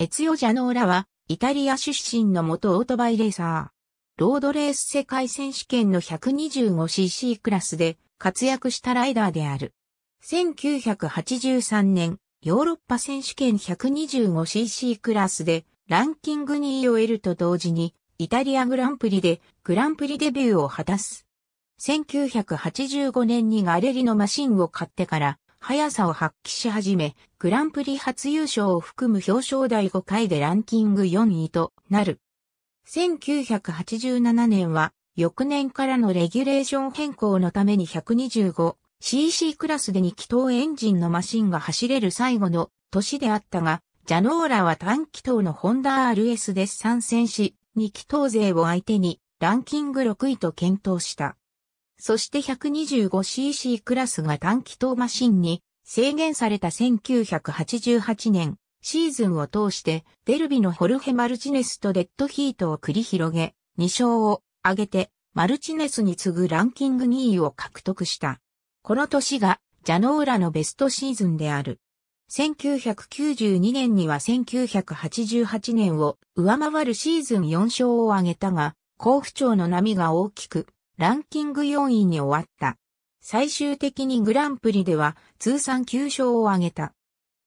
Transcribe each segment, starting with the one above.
エツヨ・ジャノーラは、イタリア出身の元オートバイレーサー。ロードレース世界選手権の 125cc クラスで活躍したライダーである。1983年、ヨーロッパ選手権 125cc クラスでランキング2位を得ると同時に、イタリアグランプリでグランプリデビューを果たす。1985年にガレリのマシンを買ってから、速さを発揮し始め、グランプリ初優勝を含む表彰台5回でランキング4位となる。1987年は、翌年からのレギュレーション変更のために 125cc クラスで2気筒エンジンのマシンが走れる最後の年であったが、ジャノーラは短気筒のホンダ RS で参戦し、2気筒勢を相手にランキング6位と検討した。そして 125cc クラスが短気筒マシンに制限された1988年、シーズンを通してデルビのホルヘ・マルチネスとレッドヒートを繰り広げ、2勝を挙げてマルチネスに次ぐランキング2位を獲得した。この年がジャノーラのベストシーズンである。1992年には1988年を上回るシーズン4勝を挙げたが、甲府町の波が大きく、ランキング4位に終わった。最終的にグランプリでは通算9勝を挙げた。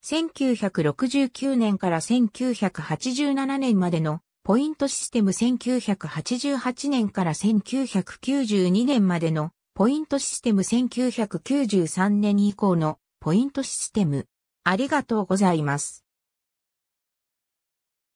1969年から1987年までのポイントシステム1988年から1992年までのポイントシステム1993年以降のポイントシステム。ありがとうございます。